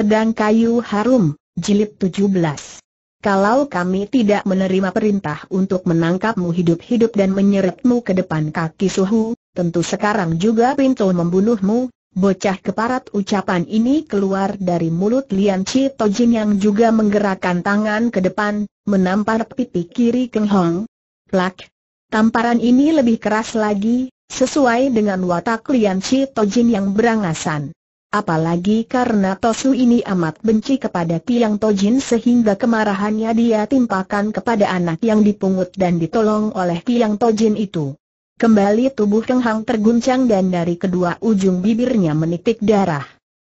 Pedang Kayu Harum, Jilid 17 kalau kami tidak menerima perintah untuk menangkapmu hidup-hidup dan menyeretmu ke depan kaki suhu, tentu sekarang juga pintu membunuhmu. Bocah keparat ucapan ini keluar dari mulut Lian Chi Tojin yang juga menggerakkan tangan ke depan, menampar pipi kiri Keng Hong. Plak! Tamparan ini lebih keras lagi, sesuai dengan watak Lian Chi Tojin yang berangasan. Apalagi karena Tosu ini amat benci kepada Tiang Tojin sehingga kemarahannya dia timpakan kepada anak yang dipungut dan ditolong oleh Tiang Tojin itu. Kembali tubuh Keng Hang terguncang dan dari kedua ujung bibirnya menitik darah.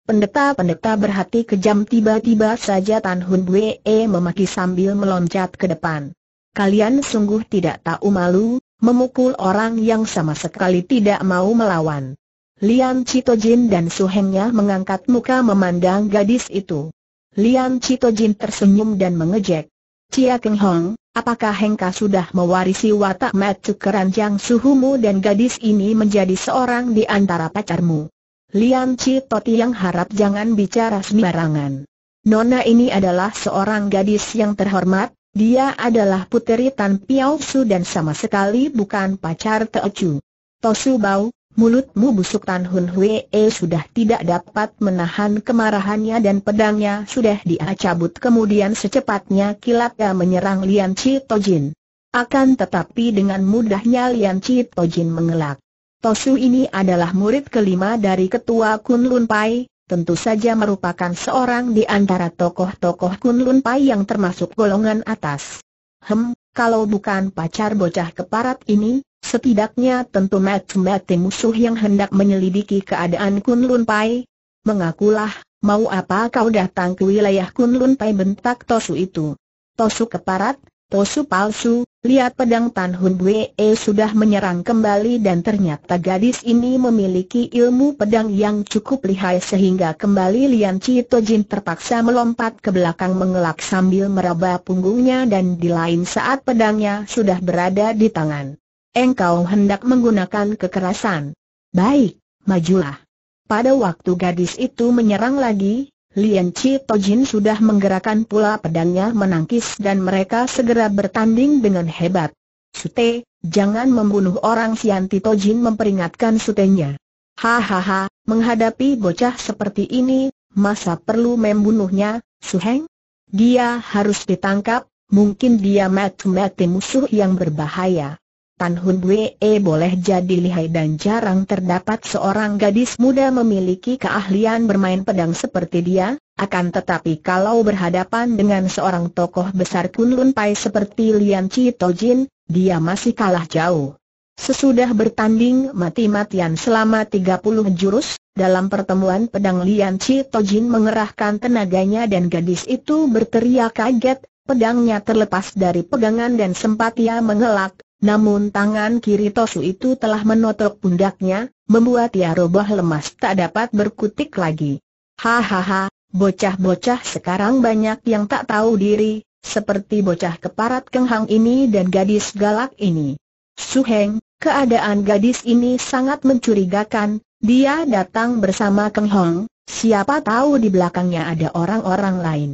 Pendeta-pendeta berhati kejam tiba-tiba saja Tan Hun Bue memaki sambil meloncat ke depan. Kalian sungguh tidak tahu malu, memukul orang yang sama sekali tidak mau melawan. Lian Citojin dan Suhengnya mengangkat muka memandang gadis itu. Lian Citojin tersenyum dan mengejek. Cia Keng Hong, apakah Hengka sudah mewarisi watak macu keranjang suhumu dan gadis ini menjadi seorang di antara pacarmu? Lian Cito yang harap jangan bicara sembarangan. Nona ini adalah seorang gadis yang terhormat, dia adalah puteri Tan Piao Su dan sama sekali bukan pacar Teo Chu. Tosu Bau, Mulutmu busuk Tan Hun Hwee eh, sudah tidak dapat menahan kemarahannya dan pedangnya sudah diacabut. kemudian secepatnya kilatnya menyerang Lian Chi Tojin. Akan tetapi dengan mudahnya Lian Chi Tojin mengelak. Tosu ini adalah murid kelima dari ketua Kun Lun Pai, tentu saja merupakan seorang di antara tokoh-tokoh Kun Lun Pai yang termasuk golongan atas. Hem, kalau bukan pacar bocah keparat ini, Setidaknya tentu mati-mati musuh yang hendak menyelidiki keadaan Kunlun Pai. Mengakulah, mau apa kau datang ke wilayah Kunlun Pai bentak Tosu itu. Tosu keparat, Tosu palsu, lihat pedang Tan Hun Bwe sudah menyerang kembali dan ternyata gadis ini memiliki ilmu pedang yang cukup lihai sehingga kembali Lian To Jin terpaksa melompat ke belakang mengelak sambil meraba punggungnya dan di lain saat pedangnya sudah berada di tangan engkau hendak menggunakan kekerasan. Baik, majulah. Pada waktu gadis itu menyerang lagi, Lian Chi Tojin sudah menggerakkan pula pedangnya menangkis dan mereka segera bertanding dengan hebat. Sute, jangan membunuh orang Sianti Tojin memperingatkan sutenya. Hahaha, menghadapi bocah seperti ini, masa perlu membunuhnya, Suheng? Dia harus ditangkap, mungkin dia mati-mati musuh yang berbahaya. Tan Hun eh, boleh jadi lihai dan jarang terdapat seorang gadis muda memiliki keahlian bermain pedang seperti dia, akan tetapi kalau berhadapan dengan seorang tokoh besar Kunlun Pai seperti Lian Chi Jin, dia masih kalah jauh. Sesudah bertanding mati-matian selama 30 jurus, dalam pertemuan pedang Lian Chi Jin mengerahkan tenaganya dan gadis itu berteriak kaget, pedangnya terlepas dari pegangan dan sempat ia mengelak, namun tangan kiri Tosu itu telah menotok pundaknya, membuat ia roboh lemas tak dapat berkutik lagi. Hahaha, bocah-bocah sekarang banyak yang tak tahu diri, seperti bocah keparat kenghang ini dan gadis galak ini. Suheng, keadaan gadis ini sangat mencurigakan, dia datang bersama Keng Hong, siapa tahu di belakangnya ada orang-orang lain.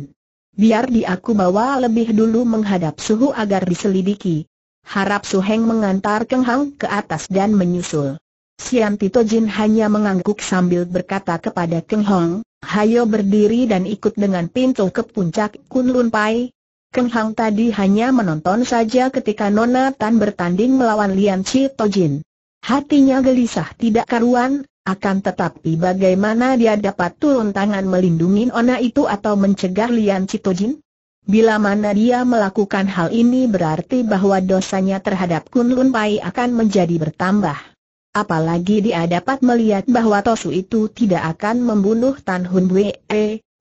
Biar di aku bawa lebih dulu menghadap suhu agar diselidiki. Harap Su Heng mengantar Keng Hang ke atas dan menyusul. Sian Tito Jin hanya mengangguk sambil berkata kepada Keng Hong, Hayo berdiri dan ikut dengan pintu ke puncak Kunlun Pai. Keng Hang tadi hanya menonton saja ketika Nona Tan bertanding melawan Lian Chi Tojin. Hatinya gelisah tidak karuan, akan tetapi bagaimana dia dapat turun tangan melindungi Nona itu atau mencegah Lian Chi Jin? Bila mana dia melakukan hal ini berarti bahwa dosanya terhadap Kunlun Pai akan menjadi bertambah. Apalagi dia dapat melihat bahwa Tosu itu tidak akan membunuh Tan Hun Bwe,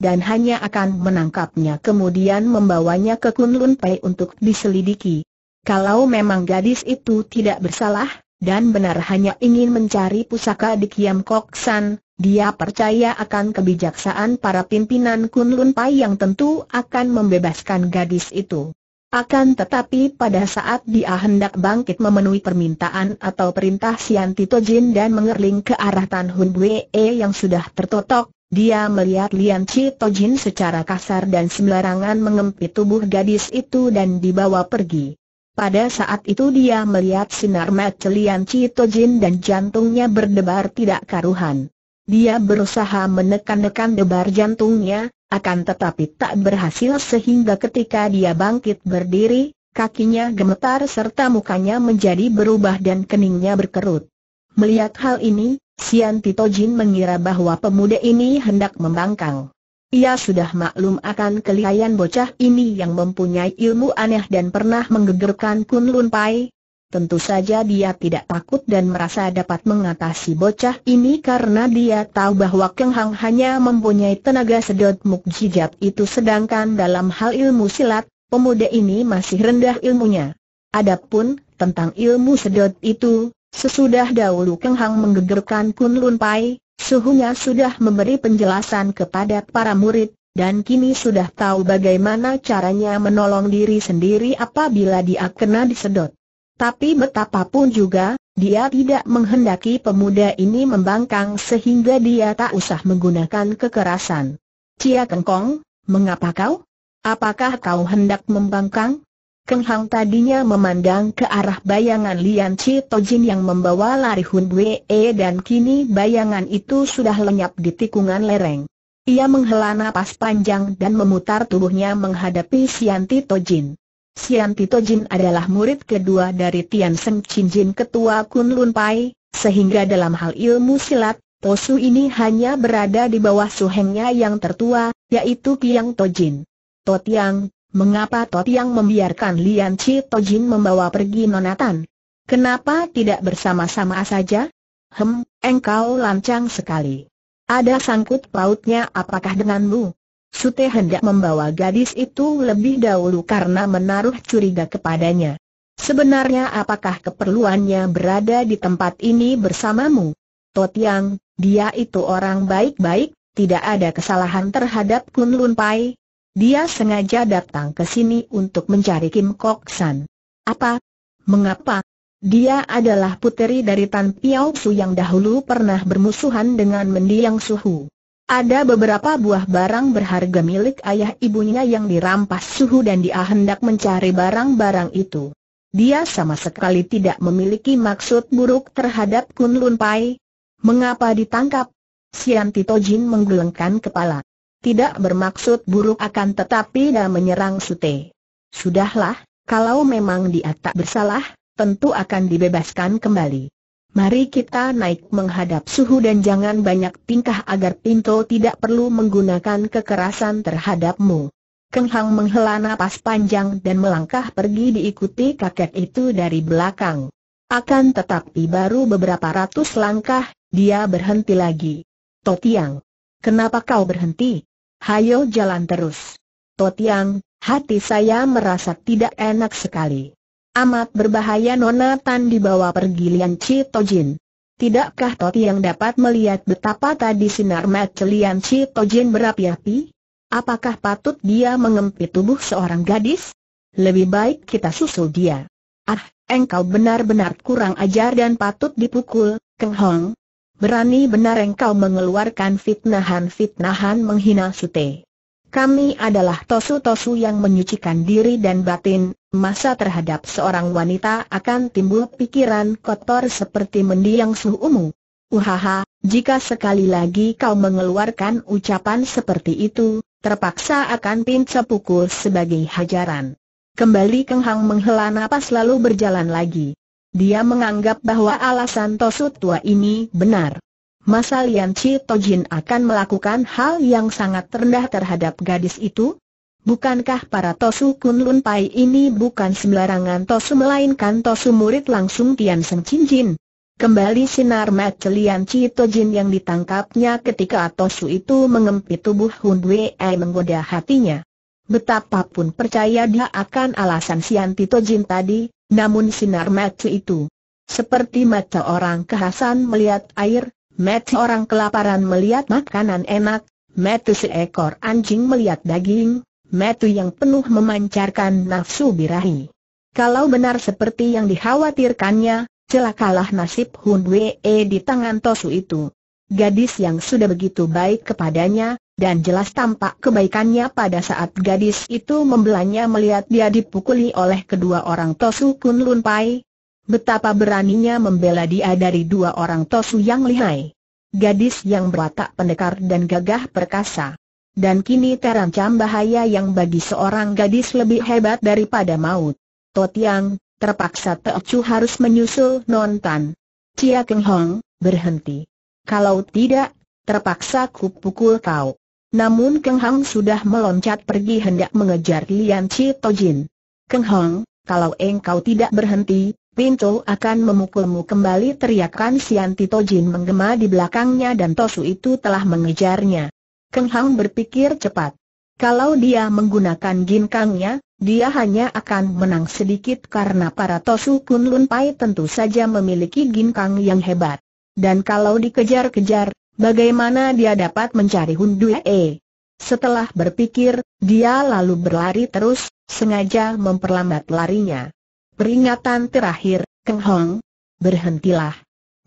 dan hanya akan menangkapnya kemudian membawanya ke Kunlun Pai untuk diselidiki. Kalau memang gadis itu tidak bersalah, dan benar hanya ingin mencari pusaka di Kiam Kok San, dia percaya akan kebijaksaan para pimpinan Kun Lun Pai yang tentu akan membebaskan gadis itu. Akan tetapi pada saat dia hendak bangkit memenuhi permintaan atau perintah Sian Tito Jin dan mengerling ke arah Tan Hun Bue e yang sudah tertotok, dia melihat Lian To Jin secara kasar dan sembarangan mengempit tubuh gadis itu dan dibawa pergi. Pada saat itu dia melihat sinar macelian Cito Citojin dan jantungnya berdebar tidak karuhan. Dia berusaha menekan-nekan debar jantungnya, akan tetapi tak berhasil sehingga ketika dia bangkit berdiri, kakinya gemetar serta mukanya menjadi berubah dan keningnya berkerut. Melihat hal ini, Sian Titojin mengira bahwa pemuda ini hendak membangkang. Ia sudah maklum akan kelihayan bocah ini yang mempunyai ilmu aneh dan pernah menggegerkan Kun Lun Pai. Tentu saja dia tidak takut dan merasa dapat mengatasi bocah ini karena dia tahu bahwa Keng Hang hanya mempunyai tenaga sedot mukjizat itu sedangkan dalam hal ilmu silat, pemuda ini masih rendah ilmunya. Adapun, tentang ilmu sedot itu, sesudah dahulu Keng Hang menggegerkan Kun Lun Pai, Suhunya sudah memberi penjelasan kepada para murid, dan kini sudah tahu bagaimana caranya menolong diri sendiri apabila dia kena disedot. Tapi betapapun juga, dia tidak menghendaki pemuda ini membangkang sehingga dia tak usah menggunakan kekerasan. Cia Kengkong, mengapa kau? Apakah kau hendak membangkang? Keng Hang tadinya memandang ke arah bayangan Lian Chi Tojin yang membawa lari Hun E dan kini bayangan itu sudah lenyap di tikungan lereng. Ia menghela napas panjang dan memutar tubuhnya menghadapi Sianti Tojin. Sianti Jin adalah murid kedua dari Tian Seng Chin Jin Ketua Kun Lun Pai, sehingga dalam hal ilmu silat, Tosu ini hanya berada di bawah suhengnya yang tertua, yaitu Kiang Tojin. Tiang. Mengapa Tot yang membiarkan Lian Chi Tojin membawa pergi Nonatan? Kenapa tidak bersama-sama saja? Hem, engkau lancang sekali. Ada sangkut pautnya apakah denganmu? Sute hendak membawa gadis itu lebih dahulu karena menaruh curiga kepadanya. Sebenarnya apakah keperluannya berada di tempat ini bersamamu? Tot Yang, dia itu orang baik-baik, tidak ada kesalahan terhadap Kun Lun Pai, dia sengaja datang ke sini untuk mencari Kim Kok San. Apa? Mengapa? Dia adalah puteri dari Tan Piao Su yang dahulu pernah bermusuhan dengan mendiang Suhu. Ada beberapa buah barang berharga milik ayah ibunya yang dirampas suhu dan dia hendak mencari barang-barang itu. Dia sama sekali tidak memiliki maksud buruk terhadap Kun Lun Pai. Mengapa ditangkap? Sian Tito Jin menggelengkan kepala tidak bermaksud buruk akan tetapi dia menyerang Sute. Sudahlah, kalau memang dia tak bersalah, tentu akan dibebaskan kembali. Mari kita naik menghadap suhu dan jangan banyak tingkah agar Pinto tidak perlu menggunakan kekerasan terhadapmu. Keng Hang menghela nafas panjang dan melangkah pergi diikuti kakek itu dari belakang. Akan tetapi baru beberapa ratus langkah, dia berhenti lagi. Totiang, kenapa kau berhenti? hayo jalan terus. Totiang, hati saya merasa tidak enak sekali. Amat berbahaya Nona Tan dibawa pergi Lian Chi Tojin. Tidakkah Totiang dapat melihat betapa tadi sinar mata Lian Chi Tojin berapi-api? Apakah patut dia mengempit tubuh seorang gadis? Lebih baik kita susul dia. Ah, engkau benar-benar kurang ajar dan patut dipukul, Keng Hong. Berani benar engkau mengeluarkan fitnahan-fitnahan menghina Sute. Kami adalah tosu-tosu yang menyucikan diri dan batin, masa terhadap seorang wanita akan timbul pikiran kotor seperti mendiang suhumu. Uhaha, jika sekali lagi kau mengeluarkan ucapan seperti itu, terpaksa akan pinca pukul sebagai hajaran. Kembali kenghang menghela napas lalu berjalan lagi. Dia menganggap bahwa alasan Tosu tua ini benar. Masa Lian Chi Tojin akan melakukan hal yang sangat rendah terhadap gadis itu? Bukankah para Tosu Kun Pai ini bukan sembarangan Tosu melainkan Tosu murid langsung Tian Seng Chin Jin? Kembali sinar mata Lian Chi Tojin yang ditangkapnya ketika Tosu itu mengempit tubuh Hun Wei menggoda hatinya. Betapapun percaya dia akan alasan Sian Tito Jin tadi, namun sinar mata itu, seperti mata orang kehasan melihat air, mata orang kelaparan melihat makanan enak, mata seekor anjing melihat daging, mata yang penuh memancarkan nafsu birahi. Kalau benar seperti yang dikhawatirkannya, celakalah nasib Hun Wee di tangan Tosu itu. Gadis yang sudah begitu baik kepadanya, dan jelas tampak kebaikannya pada saat gadis itu membelanya melihat dia dipukuli oleh kedua orang Tosu Kun Lun Pai. Betapa beraninya membela dia dari dua orang Tosu yang lihai. Gadis yang berwatak pendekar dan gagah perkasa. Dan kini terancam bahaya yang bagi seorang gadis lebih hebat daripada maut. Totiang, terpaksa Teocu harus menyusul Nontan. Cia Keng Hong, berhenti. Kalau tidak, terpaksa ku pukul kau. Namun Keng Hang sudah meloncat pergi hendak mengejar Lian Chi Tojin. Keng Hang, kalau engkau tidak berhenti, Pinto akan memukulmu kembali teriakan Sianti Tojin menggema di belakangnya dan Tosu itu telah mengejarnya. Keng Hang berpikir cepat. Kalau dia menggunakan ginkangnya, dia hanya akan menang sedikit karena para Tosu Kun Lun Pai tentu saja memiliki ginkang yang hebat. Dan kalau dikejar-kejar, Bagaimana dia dapat mencari Hundue? Setelah berpikir, dia lalu berlari terus, sengaja memperlambat larinya. Peringatan terakhir, Keng Hong, berhentilah.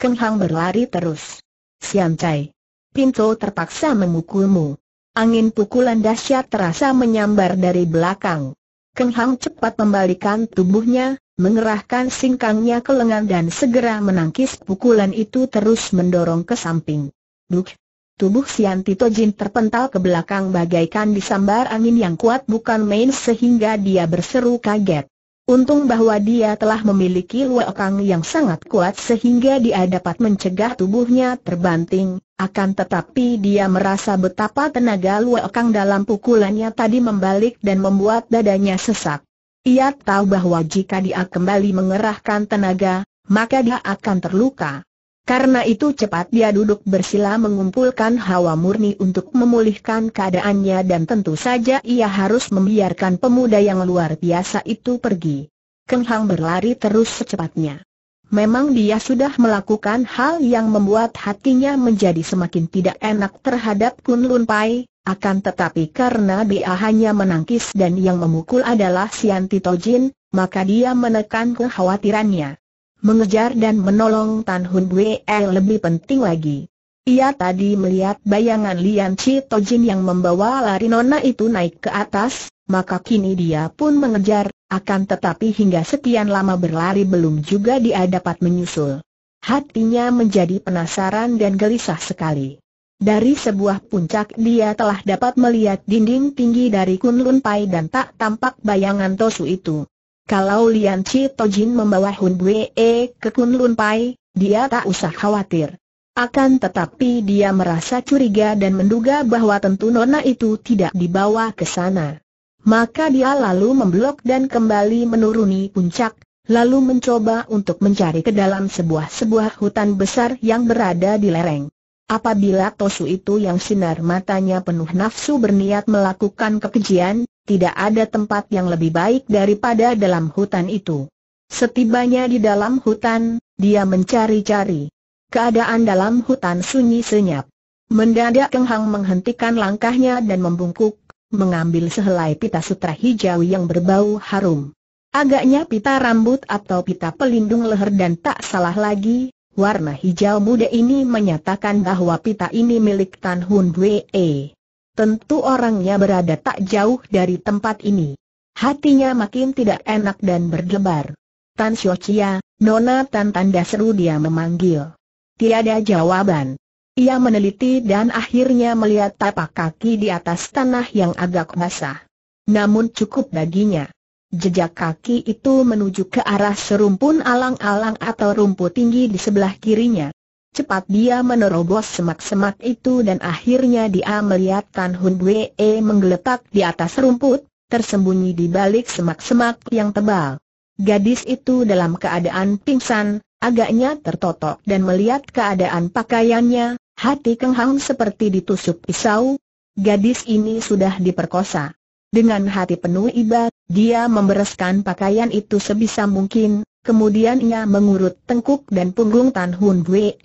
Keng Hong berlari terus. Siam Chai, Pinto terpaksa memukulmu. Angin pukulan dahsyat terasa menyambar dari belakang. Keng Hong cepat membalikan tubuhnya, mengerahkan singkangnya ke lengan dan segera menangkis pukulan itu terus mendorong ke samping. Duk! Tubuh Sian Tito Jin terpental ke belakang bagaikan disambar angin yang kuat bukan main sehingga dia berseru kaget. Untung bahwa dia telah memiliki luokang yang sangat kuat sehingga dia dapat mencegah tubuhnya terbanting, akan tetapi dia merasa betapa tenaga luokang dalam pukulannya tadi membalik dan membuat dadanya sesak. Ia tahu bahwa jika dia kembali mengerahkan tenaga, maka dia akan terluka. Karena itu cepat dia duduk bersila mengumpulkan hawa murni untuk memulihkan keadaannya dan tentu saja ia harus membiarkan pemuda yang luar biasa itu pergi. Keng Hang berlari terus secepatnya. Memang dia sudah melakukan hal yang membuat hatinya menjadi semakin tidak enak terhadap Kun Lun Pai, akan tetapi karena dia hanya menangkis dan yang memukul adalah Sianti Tojin, maka dia menekan kekhawatirannya mengejar dan menolong Tan Hun Bue lebih penting lagi. Ia tadi melihat bayangan Lian Chi Tojin yang membawa lari nona itu naik ke atas, maka kini dia pun mengejar, akan tetapi hingga sekian lama berlari belum juga dia dapat menyusul. Hatinya menjadi penasaran dan gelisah sekali. Dari sebuah puncak dia telah dapat melihat dinding tinggi dari Kunlun Pai dan tak tampak bayangan Tosu itu. Kalau Lian Chi Tojin membawa Hun Bue e ke Lun Pai, dia tak usah khawatir. Akan tetapi dia merasa curiga dan menduga bahwa tentu nona itu tidak dibawa ke sana. Maka dia lalu memblok dan kembali menuruni puncak, lalu mencoba untuk mencari ke dalam sebuah-sebuah hutan besar yang berada di lereng. Apabila Tosu itu yang sinar matanya penuh nafsu berniat melakukan kekejian, tidak ada tempat yang lebih baik daripada dalam hutan itu. Setibanya di dalam hutan, dia mencari-cari. Keadaan dalam hutan sunyi senyap. Mendadak Keng menghentikan langkahnya dan membungkuk, mengambil sehelai pita sutra hijau yang berbau harum. Agaknya pita rambut atau pita pelindung leher dan tak salah lagi, warna hijau muda ini menyatakan bahwa pita ini milik Tan Hun Wei. Tentu orangnya berada tak jauh dari tempat ini. Hatinya makin tidak enak dan berdebar. Tan Xiochia, Nona Tan tanda seru dia memanggil. Tiada jawaban. Ia meneliti dan akhirnya melihat tapak kaki di atas tanah yang agak basah. Namun cukup baginya. Jejak kaki itu menuju ke arah serumpun alang-alang atau rumput tinggi di sebelah kirinya. Cepat dia menerobos semak-semak itu dan akhirnya dia melihat Tan Hun Bwe menggeletak di atas rumput, tersembunyi di balik semak-semak yang tebal. Gadis itu dalam keadaan pingsan, agaknya tertotok dan melihat keadaan pakaiannya, hati Keng Hang seperti ditusuk pisau. Gadis ini sudah diperkosa. Dengan hati penuh ibadah, dia membereskan pakaian itu sebisa mungkin, kemudian ia mengurut tengkuk dan punggung Tan Hun Bwe.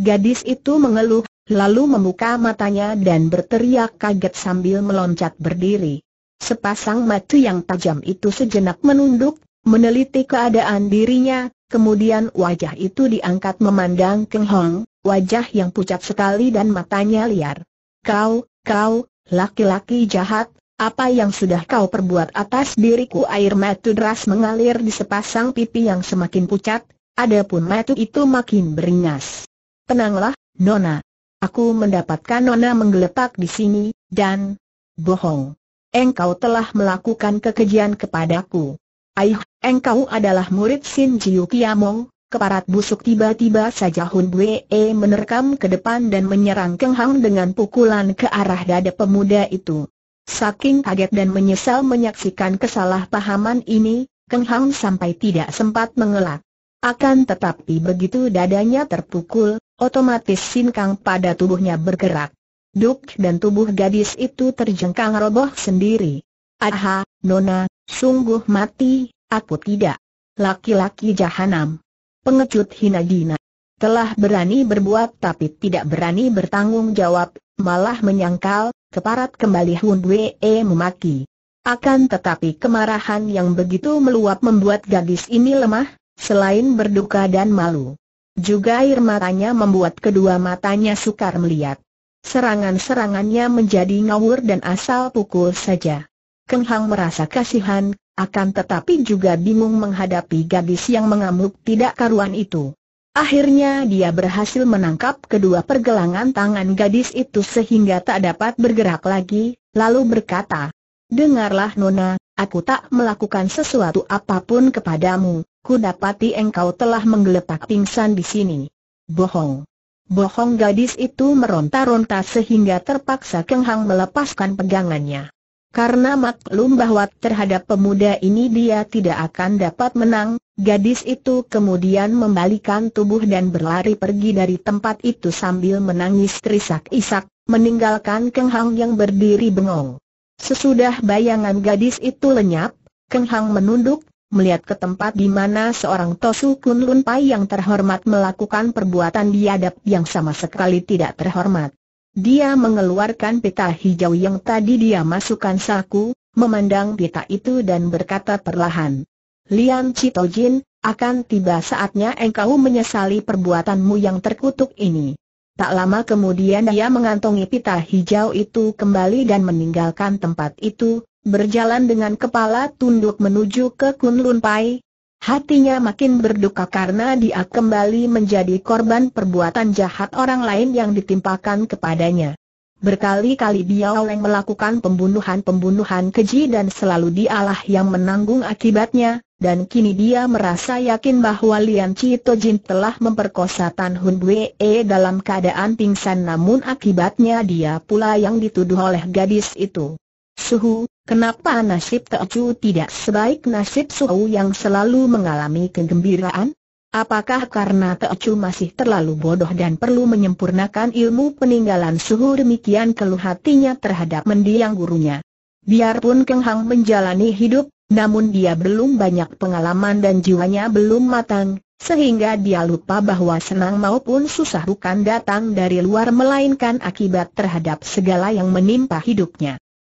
Gadis itu mengeluh, lalu membuka matanya dan berteriak kaget sambil meloncat berdiri. Sepasang mata yang tajam itu sejenak menunduk, meneliti keadaan dirinya, kemudian wajah itu diangkat memandang Keng Hong, wajah yang pucat sekali dan matanya liar. Kau, kau, laki-laki jahat, apa yang sudah kau perbuat atas diriku air matu deras mengalir di sepasang pipi yang semakin pucat, adapun matu itu makin beringas. Tenanglah, Nona. Aku mendapatkan Nona menggeletak di sini, dan... Bohong. Engkau telah melakukan kekejian kepadaku. Aih, engkau adalah murid Sin Jiu Kiamong, keparat busuk tiba-tiba saja Hun Bwe e menerkam ke depan dan menyerang Keng Hang dengan pukulan ke arah dada pemuda itu. Saking kaget dan menyesal menyaksikan kesalahpahaman ini, Keng Hang sampai tidak sempat mengelak. Akan tetapi begitu dadanya terpukul, otomatis sinkang pada tubuhnya bergerak. Duk dan tubuh gadis itu terjengkang roboh sendiri. Aha, Nona, sungguh mati, aku tidak. Laki-laki jahanam. Pengecut hina dina. Telah berani berbuat tapi tidak berani bertanggung jawab, malah menyangkal, keparat kembali Hun Wee memaki. Akan tetapi kemarahan yang begitu meluap membuat gadis ini lemah, selain berduka dan malu. Juga air matanya membuat kedua matanya sukar melihat. Serangan-serangannya menjadi ngawur dan asal pukul saja. Keng Hang merasa kasihan, akan tetapi juga bingung menghadapi gadis yang mengamuk tidak karuan itu. Akhirnya dia berhasil menangkap kedua pergelangan tangan gadis itu sehingga tak dapat bergerak lagi, lalu berkata, Dengarlah Nona, aku tak melakukan sesuatu apapun kepadamu, ku dapati engkau telah menggeletak pingsan di sini. Bohong. Bohong gadis itu meronta-ronta sehingga terpaksa Keng Hang melepaskan pegangannya. Karena maklum bahwa terhadap pemuda ini dia tidak akan dapat menang, gadis itu kemudian membalikan tubuh dan berlari pergi dari tempat itu sambil menangis terisak-isak, meninggalkan Keng Hang yang berdiri bengong. Sesudah bayangan gadis itu lenyap, Keng Hang menunduk, melihat ke tempat di mana seorang Tosu Kun Lun Pai yang terhormat melakukan perbuatan biadab yang sama sekali tidak terhormat. Dia mengeluarkan pita hijau yang tadi dia masukkan saku, memandang pita itu dan berkata perlahan. Lian Citojin, akan tiba saatnya engkau menyesali perbuatanmu yang terkutuk ini. Tak lama kemudian dia mengantongi pita hijau itu kembali dan meninggalkan tempat itu, berjalan dengan kepala tunduk menuju ke Kunlun Pai, Hatinya makin berduka karena dia kembali menjadi korban perbuatan jahat orang lain yang ditimpakan kepadanya. Berkali-kali dia oleh melakukan pembunuhan-pembunuhan keji dan selalu dialah yang menanggung akibatnya, dan kini dia merasa yakin bahwa Lian Cito Jin telah memperkosa Tan Hun Bue dalam keadaan pingsan namun akibatnya dia pula yang dituduh oleh gadis itu. Suhu, Kenapa nasib Teocu tidak sebaik nasib Suhu yang selalu mengalami kegembiraan? Apakah karena Teocu masih terlalu bodoh dan perlu menyempurnakan ilmu peninggalan suhu demikian keluh hatinya terhadap mendiang gurunya? Biarpun Keng Hang menjalani hidup, namun dia belum banyak pengalaman dan jiwanya belum matang, sehingga dia lupa bahwa senang maupun susah bukan datang dari luar melainkan akibat terhadap segala yang menimpa hidupnya.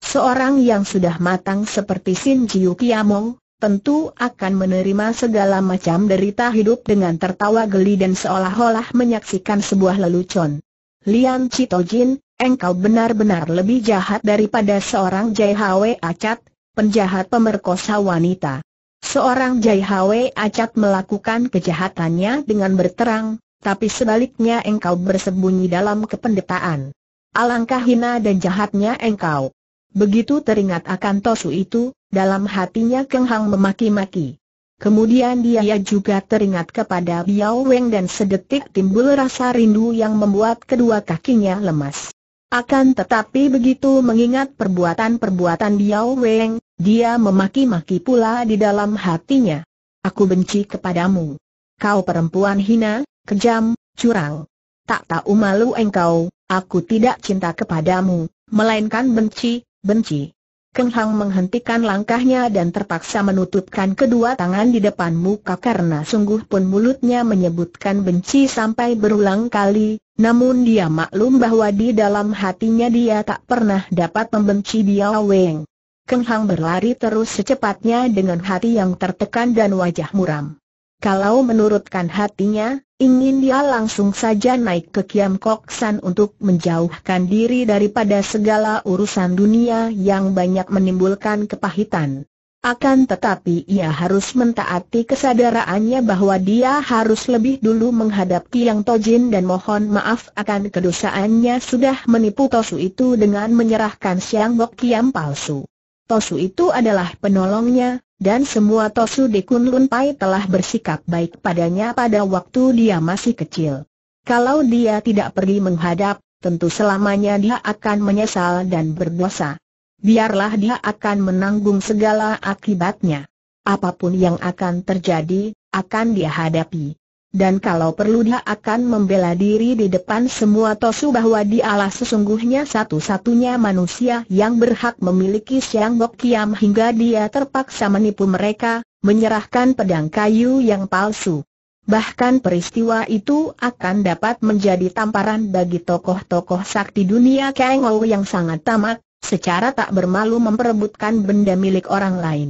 Seorang yang sudah matang seperti Sin Jiu Kiamong, tentu akan menerima segala macam derita hidup dengan tertawa geli dan seolah-olah menyaksikan sebuah lelucon. Lian Citojin, engkau benar-benar lebih jahat daripada seorang Jai Hwe Acat, penjahat pemerkosa wanita. Seorang Jai Hwe Acat melakukan kejahatannya dengan berterang, tapi sebaliknya engkau bersembunyi dalam kependetaan. Alangkah hina dan jahatnya engkau. Begitu teringat akan Tosu itu, dalam hatinya Keng Hang memaki-maki. Kemudian dia juga teringat kepada Biao Weng dan sedetik timbul rasa rindu yang membuat kedua kakinya lemas. Akan tetapi begitu mengingat perbuatan-perbuatan Biao Weng, dia memaki-maki pula di dalam hatinya. Aku benci kepadamu. Kau perempuan hina, kejam, curang. Tak tahu malu engkau, aku tidak cinta kepadamu, melainkan benci, benci. Keng Hang menghentikan langkahnya dan terpaksa menutupkan kedua tangan di depan muka karena sungguh pun mulutnya menyebutkan benci sampai berulang kali, namun dia maklum bahwa di dalam hatinya dia tak pernah dapat membenci Biao Weng. Keng Hang berlari terus secepatnya dengan hati yang tertekan dan wajah muram. Kalau menurutkan hatinya, ingin dia langsung saja naik ke Kiam Kok San untuk menjauhkan diri daripada segala urusan dunia yang banyak menimbulkan kepahitan. Akan tetapi ia harus mentaati kesadarannya bahwa dia harus lebih dulu menghadapi Yang Tojin dan mohon maaf akan kedosaannya sudah menipu Tosu itu dengan menyerahkan Siang Bok Kiam palsu. Tosu itu adalah penolongnya, dan semua Tosu di Kunlun Pai telah bersikap baik padanya pada waktu dia masih kecil. Kalau dia tidak pergi menghadap, tentu selamanya dia akan menyesal dan berdosa. Biarlah dia akan menanggung segala akibatnya. Apapun yang akan terjadi, akan dia hadapi. Dan kalau perlu dia akan membela diri di depan semua Tosu bahwa dialah sesungguhnya satu-satunya manusia yang berhak memiliki Siang Bok Kiam hingga dia terpaksa menipu mereka, menyerahkan pedang kayu yang palsu. Bahkan peristiwa itu akan dapat menjadi tamparan bagi tokoh-tokoh sakti dunia Kang Ou yang sangat tamak, secara tak bermalu memperebutkan benda milik orang lain.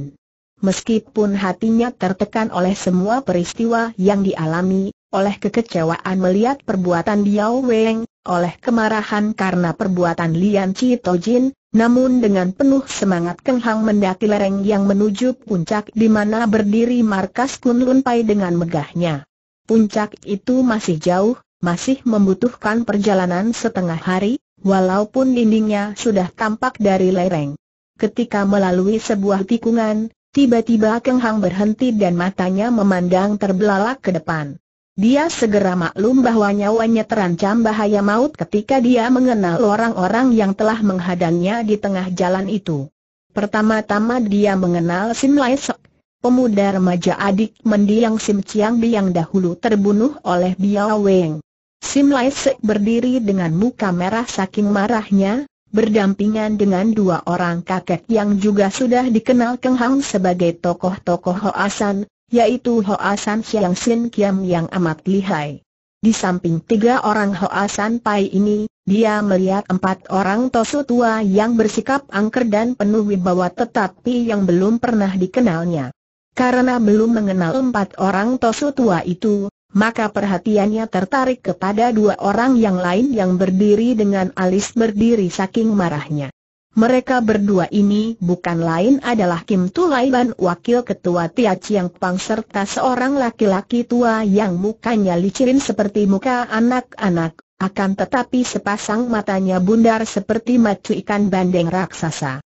Meskipun hatinya tertekan oleh semua peristiwa yang dialami, oleh kekecewaan melihat perbuatan Diao Weng, oleh kemarahan karena perbuatan Lian Chi Tojin, namun dengan penuh semangat Keng Hang mendaki lereng yang menuju puncak di mana berdiri markas Kunlun Pai dengan megahnya. Puncak itu masih jauh, masih membutuhkan perjalanan setengah hari, walaupun dindingnya sudah tampak dari lereng. Ketika melalui sebuah tikungan, Tiba-tiba Keng Hang berhenti dan matanya memandang terbelalak ke depan. Dia segera maklum bahwa nyawanya terancam bahaya maut ketika dia mengenal orang-orang yang telah menghadangnya di tengah jalan itu. Pertama-tama dia mengenal Sim Lai Sok, pemuda remaja adik mendiang Sim Chiang Bi yang dahulu terbunuh oleh Biao Weng. Sim Lai Sek berdiri dengan muka merah saking marahnya, berdampingan dengan dua orang kakek yang juga sudah dikenal Keng Hang sebagai tokoh-tokoh Hoasan, yaitu Hoasan Xiang Sin Kiam yang amat lihai. Di samping tiga orang Hoasan Pai ini, dia melihat empat orang Tosu tua yang bersikap angker dan penuh wibawa tetapi yang belum pernah dikenalnya. Karena belum mengenal empat orang Tosu tua itu, maka perhatiannya tertarik kepada dua orang yang lain yang berdiri dengan alis berdiri saking marahnya. Mereka berdua ini bukan lain adalah Kim Tulai Wakil Ketua Tia Chiang Pang serta seorang laki-laki tua yang mukanya licirin seperti muka anak-anak, akan tetapi sepasang matanya bundar seperti macu ikan bandeng raksasa.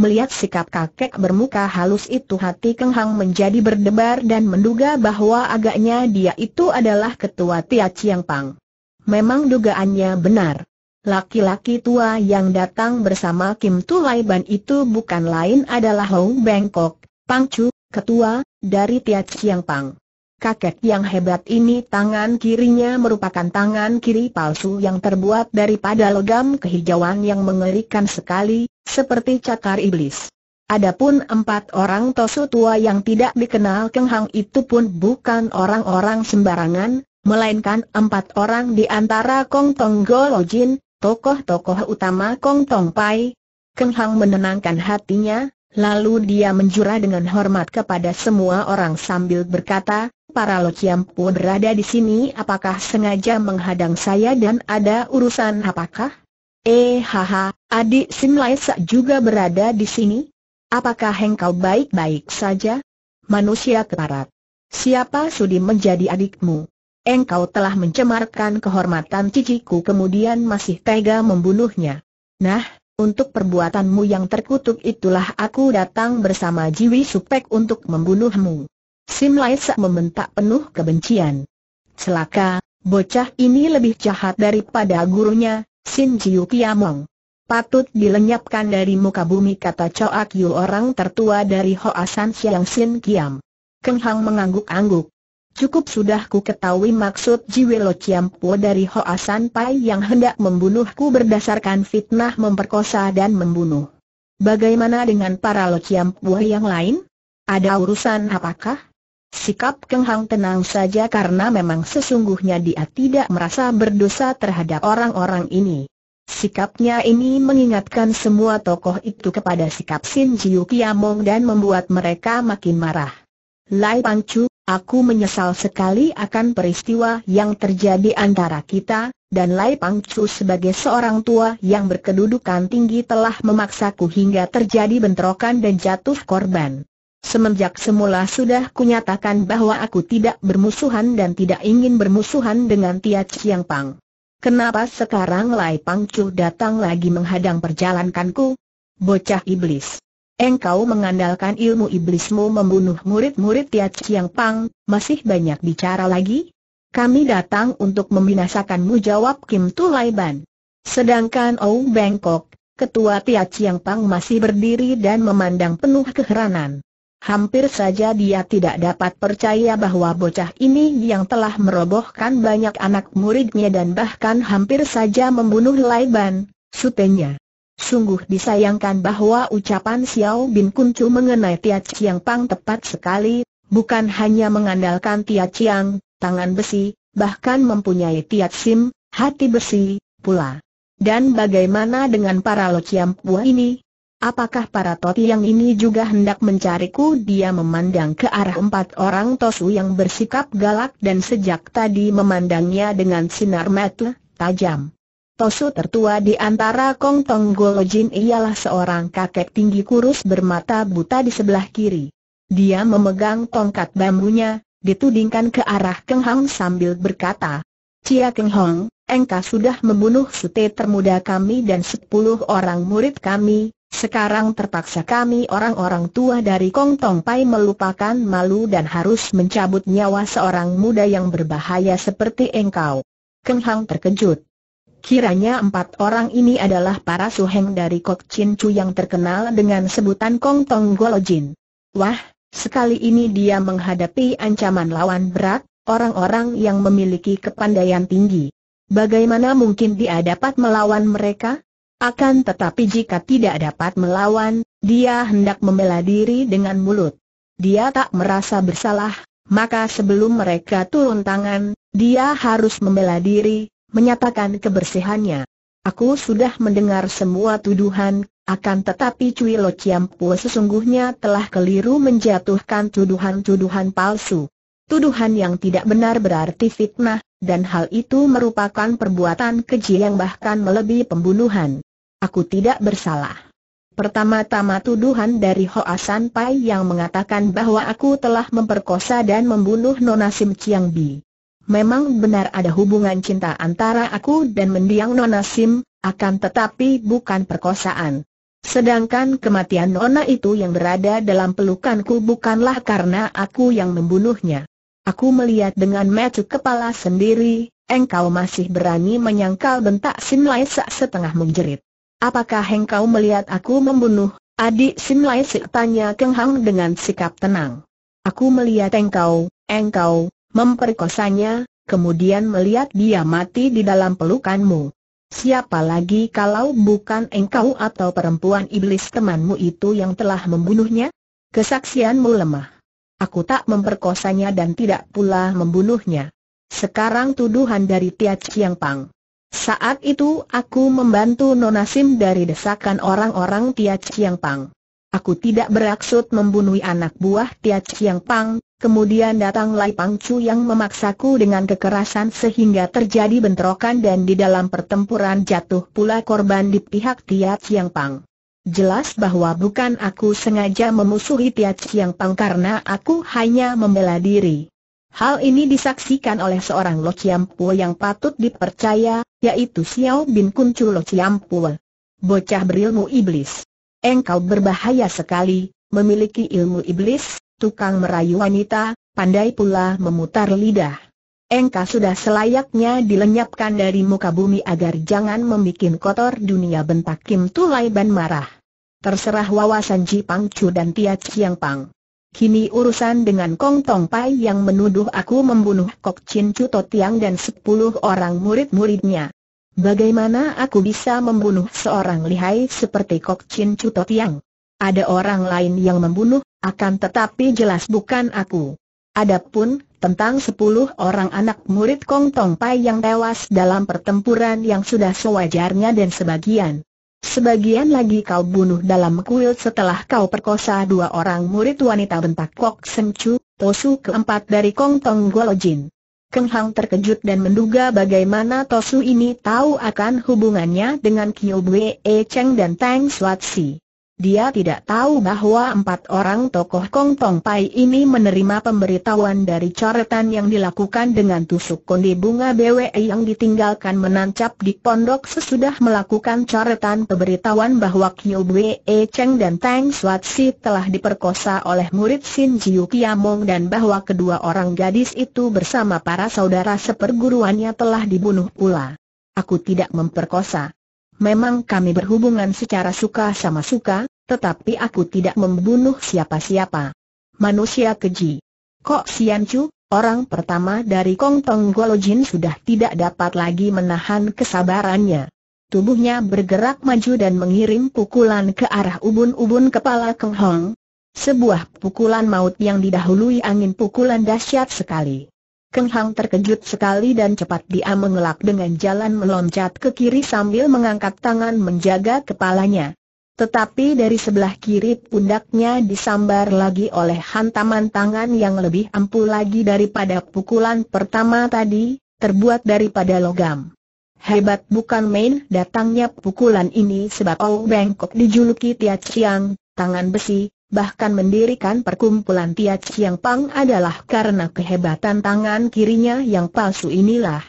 Melihat sikap kakek bermuka halus itu hati Keng Hang menjadi berdebar dan menduga bahwa agaknya dia itu adalah ketua Tia Chiang Pang. Memang dugaannya benar. Laki-laki tua yang datang bersama Kim Tu Lai Ban itu bukan lain adalah Hong Bangkok, Pang Chu, ketua, dari Tia Chiang Pang. Kakek yang hebat ini tangan kirinya merupakan tangan kiri palsu yang terbuat daripada logam kehijauan yang mengerikan sekali, seperti cakar iblis. Adapun empat orang tosu tua yang tidak dikenal Keng Hang itu pun bukan orang-orang sembarangan, melainkan empat orang di antara Kong Tong Jin, tokoh-tokoh utama Kong Tong Pai. Keng Hang menenangkan hatinya, Lalu dia menjura dengan hormat kepada semua orang sambil berkata, para Lokiampu berada di sini apakah sengaja menghadang saya dan ada urusan apakah? Eh haha, adik Simlaisa juga berada di sini? Apakah engkau baik-baik saja? Manusia keparat. Siapa sudi menjadi adikmu? Engkau telah mencemarkan kehormatan ciciku kemudian masih tega membunuhnya. Nah, untuk perbuatanmu yang terkutuk itulah aku datang bersama Jiwi Supek untuk membunuhmu. Sim Laisa membentak penuh kebencian. Celaka, bocah ini lebih jahat daripada gurunya, Sin Jiu Kiamong. Patut dilenyapkan dari muka bumi kata Coak Yu orang tertua dari Hoasan Siang Sin Kiam. Keng Hang mengangguk-angguk. Cukup sudah ku ketahui maksud Jiwe Lo Chiam Po dari Hoasan Pai yang hendak membunuhku berdasarkan fitnah memperkosa dan membunuh. Bagaimana dengan para Lo Chiam Po yang lain? Ada urusan apakah? Sikap Keng Hang tenang saja karena memang sesungguhnya dia tidak merasa berdosa terhadap orang-orang ini. Sikapnya ini mengingatkan semua tokoh itu kepada sikap Sin Jiu Kiamong dan membuat mereka makin marah. Lai Pang Chu, aku menyesal sekali akan peristiwa yang terjadi antara kita, dan Lai Pang Chu sebagai seorang tua yang berkedudukan tinggi telah memaksaku hingga terjadi bentrokan dan jatuh korban. Semenjak semula sudah kunyatakan bahwa aku tidak bermusuhan dan tidak ingin bermusuhan dengan Tia Chiang Pang. Kenapa sekarang Lai Pang Chu datang lagi menghadang perjalankanku? Bocah iblis. Engkau mengandalkan ilmu iblismu membunuh murid-murid Tia Chiang Pang, masih banyak bicara lagi? Kami datang untuk membinasakanmu jawab Kim Tu Lai Ban. Sedangkan Ou Bangkok, ketua Tia Chiang Pang masih berdiri dan memandang penuh keheranan. Hampir saja dia tidak dapat percaya bahwa bocah ini yang telah merobohkan banyak anak muridnya dan bahkan hampir saja membunuh Laiban, sutenya. Sungguh disayangkan bahwa ucapan Xiao Bin Kuncu mengenai Tia Chiang Pang tepat sekali, bukan hanya mengandalkan Tia Chiang, tangan besi, bahkan mempunyai Tia Sim, hati besi, pula. Dan bagaimana dengan para lociam buah ini? Apakah para toti yang ini juga hendak mencariku? Dia memandang ke arah empat orang tosu yang bersikap galak dan sejak tadi memandangnya dengan sinar mata tajam. Tosu tertua di antara Kong Tong Golojin ialah seorang kakek tinggi kurus bermata buta di sebelah kiri. Dia memegang tongkat bambunya, ditudingkan ke arah Keng Hang sambil berkata, Cia Keng Hong, engkau sudah membunuh sute termuda kami dan sepuluh orang murid kami, sekarang terpaksa kami orang-orang tua dari Kong Tong Pai melupakan malu dan harus mencabut nyawa seorang muda yang berbahaya seperti engkau. Keng Hong terkejut. Kiranya empat orang ini adalah para suheng dari Kok Chin Chu yang terkenal dengan sebutan Kong Tong Jin. Wah, sekali ini dia menghadapi ancaman lawan berat, orang-orang yang memiliki kepandaian tinggi. Bagaimana mungkin dia dapat melawan mereka? Akan tetapi jika tidak dapat melawan, dia hendak membela diri dengan mulut. Dia tak merasa bersalah, maka sebelum mereka turun tangan, dia harus membela diri, menyatakan kebersihannya. Aku sudah mendengar semua tuduhan, akan tetapi Cui Lo Chiam Pua sesungguhnya telah keliru menjatuhkan tuduhan-tuduhan palsu. Tuduhan yang tidak benar berarti fitnah, dan hal itu merupakan perbuatan keji yang bahkan melebihi pembunuhan. Aku tidak bersalah. Pertama-tama tuduhan dari Hoa San Pai yang mengatakan bahwa aku telah memperkosa dan membunuh Nona Sim Chiang Bi. Memang benar ada hubungan cinta antara aku dan mendiang Nona Sim, akan tetapi bukan perkosaan. Sedangkan kematian Nona itu yang berada dalam pelukanku bukanlah karena aku yang membunuhnya. Aku melihat dengan mata kepala sendiri, engkau masih berani menyangkal bentak Sim Lai setengah menjerit. Apakah engkau melihat aku membunuh? Adik Sim Lai tanya Keng Hang dengan sikap tenang. Aku melihat engkau, engkau, memperkosanya, kemudian melihat dia mati di dalam pelukanmu. Siapa lagi kalau bukan engkau atau perempuan iblis temanmu itu yang telah membunuhnya? Kesaksianmu lemah. Aku tak memperkosanya dan tidak pula membunuhnya. Sekarang tuduhan dari Tia Chiang Pang. Saat itu aku membantu Nona Sim dari desakan orang-orang Tia Chiang Pang. Aku tidak beraksud membunuh anak buah Tia Chiang Pang, kemudian datang Lai Pang Chu yang memaksaku dengan kekerasan sehingga terjadi bentrokan dan di dalam pertempuran jatuh pula korban di pihak Tia Chiang Pang. Jelas bahwa bukan aku sengaja memusuhi Tia Chiang Pang karena aku hanya membela diri. Hal ini disaksikan oleh seorang Lo Chiang Pua yang patut dipercaya, yaitu Xiao Bin Kun Chu Lo Chiang Pua. Bocah berilmu iblis. Engkau berbahaya sekali, memiliki ilmu iblis, tukang merayu wanita, pandai pula memutar lidah engkau sudah selayaknya dilenyapkan dari muka bumi agar jangan membuat kotor dunia bentak Kim Tulai Ban marah. Terserah wawasan Ji Pang Chu dan Tia Chiang Pang. Kini urusan dengan Kong Tong Pai yang menuduh aku membunuh Kok Chin Chu To Tiang dan sepuluh orang murid-muridnya. Bagaimana aku bisa membunuh seorang lihai seperti Kok Chin Chu To Tiang? Ada orang lain yang membunuh, akan tetapi jelas bukan aku. Adapun, tentang 10 orang anak murid Kong Tong Pai yang tewas dalam pertempuran yang sudah sewajarnya dan sebagian. Sebagian lagi kau bunuh dalam kuil setelah kau perkosa dua orang murid wanita bentak Kok Seng Chu, Tosu keempat dari Kong Tong Jin. Keng Hang terkejut dan menduga bagaimana Tosu ini tahu akan hubungannya dengan Kiyo Bwe e Cheng dan Tang Suat Si. Dia tidak tahu bahwa empat orang tokoh Kong Tong Pai ini menerima pemberitahuan dari coretan yang dilakukan dengan tusuk kondi bunga BWE yang ditinggalkan menancap di pondok sesudah melakukan coretan pemberitahuan bahwa Kyo Bwe e Cheng dan Tang Suat Si telah diperkosa oleh murid Sin Jiu Kiamong dan bahwa kedua orang gadis itu bersama para saudara seperguruannya telah dibunuh pula. Aku tidak memperkosa memang kami berhubungan secara suka sama suka, tetapi aku tidak membunuh siapa-siapa. Manusia keji. Kok Sian Chu, orang pertama dari Kong Tong Golojin sudah tidak dapat lagi menahan kesabarannya. Tubuhnya bergerak maju dan mengirim pukulan ke arah ubun-ubun kepala Keng Hong. Sebuah pukulan maut yang didahului angin pukulan dahsyat sekali. Keng Hong terkejut sekali dan cepat dia mengelak dengan jalan meloncat ke kiri sambil mengangkat tangan menjaga kepalanya. Tetapi dari sebelah kiri pundaknya disambar lagi oleh hantaman tangan yang lebih ampuh lagi daripada pukulan pertama tadi, terbuat daripada logam. Hebat bukan main datangnya pukulan ini sebab Ou Bangkok dijuluki Tia Chiang, tangan besi, bahkan mendirikan perkumpulan Tia Chiang Pang adalah karena kehebatan tangan kirinya yang palsu inilah.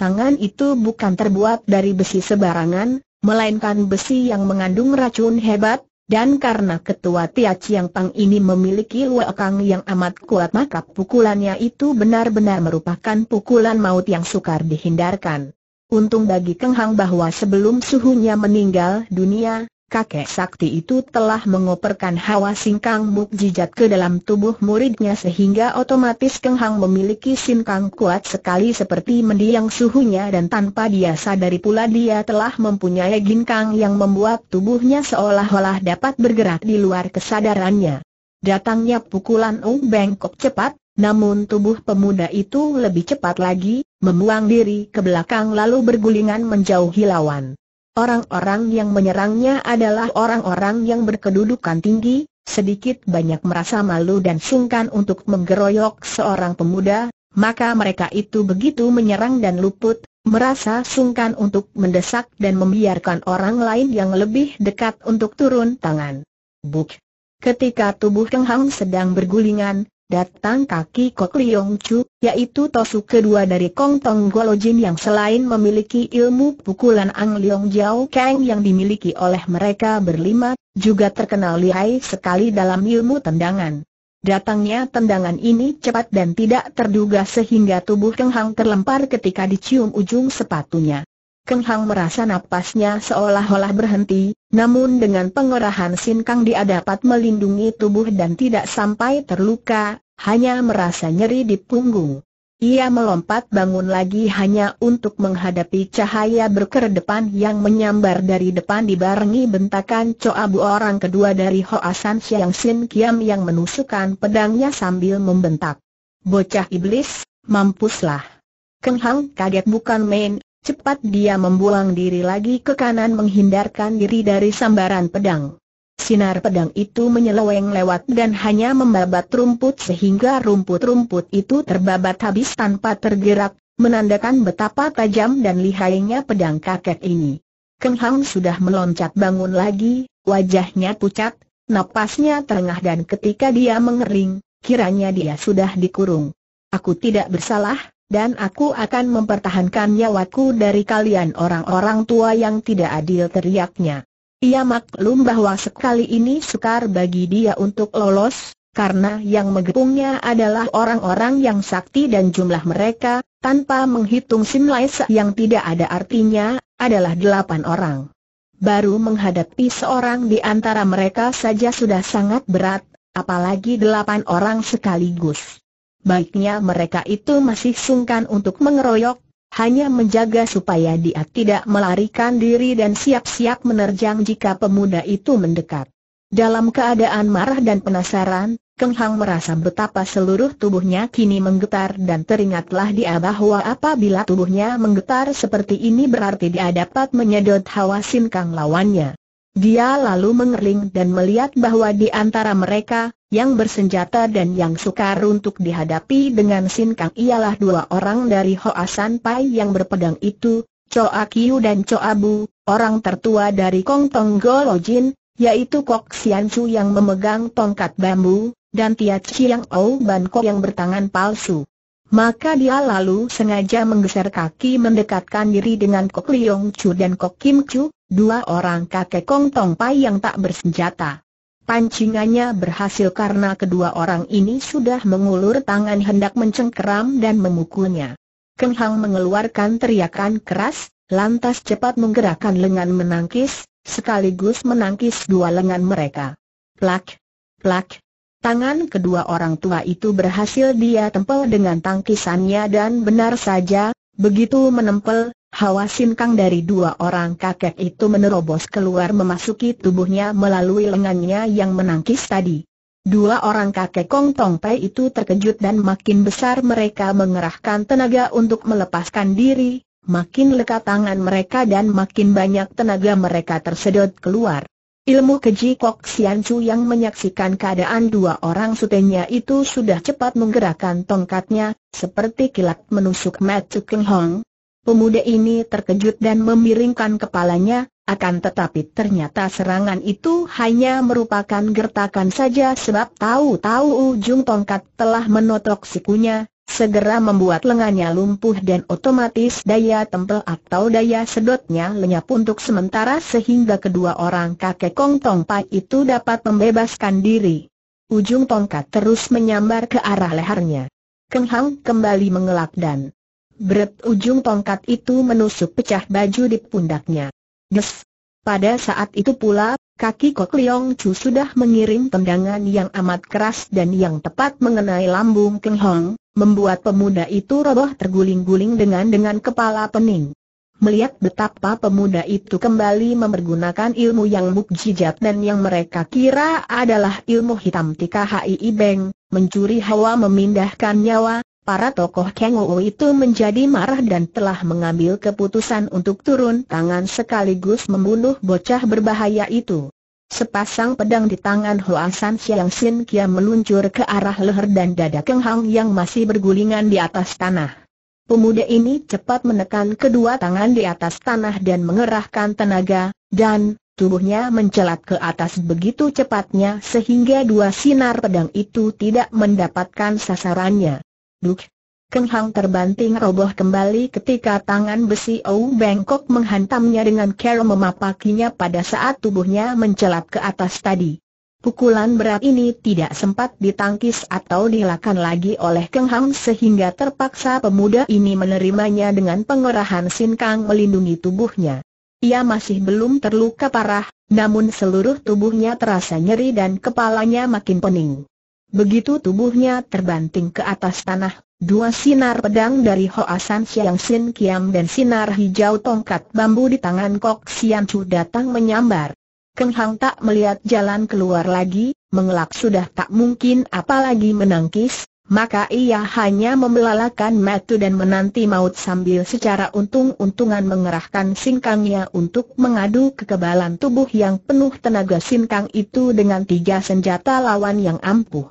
Tangan itu bukan terbuat dari besi sebarangan melainkan besi yang mengandung racun hebat, dan karena ketua Tia Chiang Pang ini memiliki luakang yang amat kuat maka pukulannya itu benar-benar merupakan pukulan maut yang sukar dihindarkan. Untung bagi Keng Hang bahwa sebelum suhunya meninggal dunia, kakek sakti itu telah mengoperkan hawa singkang mukjizat ke dalam tubuh muridnya sehingga otomatis Keng memiliki singkang kuat sekali seperti mendiang suhunya dan tanpa dia sadari pula dia telah mempunyai ginkang yang membuat tubuhnya seolah-olah dapat bergerak di luar kesadarannya. Datangnya pukulan Ung Bengkok cepat, namun tubuh pemuda itu lebih cepat lagi, membuang diri ke belakang lalu bergulingan menjauhi lawan. Orang-orang yang menyerangnya adalah orang-orang yang berkedudukan tinggi, sedikit banyak merasa malu dan sungkan untuk menggeroyok seorang pemuda, maka mereka itu begitu menyerang dan luput, merasa sungkan untuk mendesak dan membiarkan orang lain yang lebih dekat untuk turun tangan. Buk! Ketika tubuh Keng Hang sedang bergulingan, datang kaki Kok Liong Chu, yaitu Tosu kedua dari Kong Tong Golojin yang selain memiliki ilmu pukulan Ang Liong Jiao Kang yang dimiliki oleh mereka berlima, juga terkenal lihai sekali dalam ilmu tendangan. Datangnya tendangan ini cepat dan tidak terduga sehingga tubuh Keng Hang terlempar ketika dicium ujung sepatunya. Keng Hang merasa napasnya seolah-olah berhenti, namun dengan pengerahan Sin Kang dia dapat melindungi tubuh dan tidak sampai terluka, hanya merasa nyeri di punggung. Ia melompat bangun lagi hanya untuk menghadapi cahaya berkedepan yang menyambar dari depan dibarengi bentakan coabu orang kedua dari Hoasan Siang Sin Kiam yang menusukkan pedangnya sambil membentak. Bocah iblis, mampuslah! Keng Hang kaget bukan main, Cepat dia membuang diri lagi ke kanan menghindarkan diri dari sambaran pedang. Sinar pedang itu menyeleweng lewat dan hanya membabat rumput sehingga rumput-rumput itu terbabat habis tanpa tergerak, menandakan betapa tajam dan lihainya pedang kakek ini. Keng Hang sudah meloncat bangun lagi, wajahnya pucat, napasnya terengah dan ketika dia mengering, kiranya dia sudah dikurung. Aku tidak bersalah, dan aku akan mempertahankan nyawaku dari kalian orang-orang tua yang tidak adil teriaknya. Ia maklum bahwa sekali ini sukar bagi dia untuk lolos, karena yang mengepungnya adalah orang-orang yang sakti dan jumlah mereka, tanpa menghitung Simlaisa yang tidak ada artinya, adalah delapan orang. Baru menghadapi seorang di antara mereka saja sudah sangat berat, apalagi delapan orang sekaligus baiknya mereka itu masih sungkan untuk mengeroyok, hanya menjaga supaya dia tidak melarikan diri dan siap-siap menerjang jika pemuda itu mendekat. Dalam keadaan marah dan penasaran, Keng Hang merasa betapa seluruh tubuhnya kini menggetar dan teringatlah dia bahwa apabila tubuhnya menggetar seperti ini berarti dia dapat menyedot hawa sinkang lawannya. Dia lalu mengering dan melihat bahwa di antara mereka, yang bersenjata dan yang sukar untuk dihadapi dengan Sin Kang ialah dua orang dari Hoa San Pai yang berpedang itu, Choa Kiu dan Choa Bu, orang tertua dari Kong Tong Go Jin, yaitu Kok Sian Chu yang memegang tongkat bambu, dan Tia Chiang Ou Ban Ko yang bertangan palsu. Maka dia lalu sengaja menggeser kaki mendekatkan diri dengan Kok Liong Chu dan Kok Kim Chu, dua orang kakek Kong Tong Pai yang tak bersenjata. Pancingannya berhasil karena kedua orang ini sudah mengulur tangan hendak mencengkeram dan memukulnya. Keng Hang mengeluarkan teriakan keras, lantas cepat menggerakkan lengan menangkis, sekaligus menangkis dua lengan mereka. Plak, plak, Tangan kedua orang tua itu berhasil dia tempel dengan tangkisannya dan benar saja, begitu menempel, Hawa sinkang dari dua orang kakek itu menerobos keluar memasuki tubuhnya melalui lengannya yang menangkis tadi. Dua orang kakek Kong Tong Pei itu terkejut dan makin besar mereka mengerahkan tenaga untuk melepaskan diri, makin lekat tangan mereka dan makin banyak tenaga mereka tersedot keluar. Ilmu keji Kok Sian Chu yang menyaksikan keadaan dua orang sutenya itu sudah cepat menggerakkan tongkatnya, seperti kilat menusuk Matt Keng Hong, Pemuda ini terkejut dan memiringkan kepalanya, akan tetapi ternyata serangan itu hanya merupakan gertakan saja sebab tahu-tahu ujung tongkat telah menotok sikunya, segera membuat lengannya lumpuh dan otomatis daya tempel atau daya sedotnya lenyap untuk sementara sehingga kedua orang kakek Kong Tong Pai itu dapat membebaskan diri. Ujung tongkat terus menyambar ke arah lehernya. Keng Hang kembali mengelak dan Beret ujung tongkat itu menusuk pecah baju di pundaknya. Des! Pada saat itu pula, kaki Kok Leong Chu sudah mengirim tendangan yang amat keras dan yang tepat mengenai lambung Keng Hong, membuat pemuda itu roboh terguling-guling dengan dengan kepala pening. Melihat betapa pemuda itu kembali memergunakan ilmu yang mukjizat dan yang mereka kira adalah ilmu hitam Tika HII Beng, mencuri hawa memindahkan nyawa, Para tokoh Kang itu menjadi marah dan telah mengambil keputusan untuk turun tangan sekaligus membunuh bocah berbahaya itu. Sepasang pedang di tangan San Siang Sin Kia meluncur ke arah leher dan dada Keng Hang yang masih bergulingan di atas tanah. Pemuda ini cepat menekan kedua tangan di atas tanah dan mengerahkan tenaga, dan tubuhnya mencelat ke atas begitu cepatnya sehingga dua sinar pedang itu tidak mendapatkan sasarannya. Buk! Keng Hang terbanting roboh kembali ketika tangan besi Ou bengkok menghantamnya dengan cara memapakinya pada saat tubuhnya mencelat ke atas tadi. Pukulan berat ini tidak sempat ditangkis atau dilakukan lagi oleh Keng Hang sehingga terpaksa pemuda ini menerimanya dengan pengerahan sinkang melindungi tubuhnya. Ia masih belum terluka parah, namun seluruh tubuhnya terasa nyeri dan kepalanya makin pening. Begitu tubuhnya terbanting ke atas tanah, dua sinar pedang dari Hoasan Siang Sin Kiam dan sinar hijau tongkat bambu di tangan Kok Sian Chu datang menyambar. Keng Hang tak melihat jalan keluar lagi, mengelak sudah tak mungkin apalagi menangkis, maka ia hanya membelalakan metu dan menanti maut sambil secara untung-untungan mengerahkan singkangnya untuk mengadu kekebalan tubuh yang penuh tenaga singkang itu dengan tiga senjata lawan yang ampuh.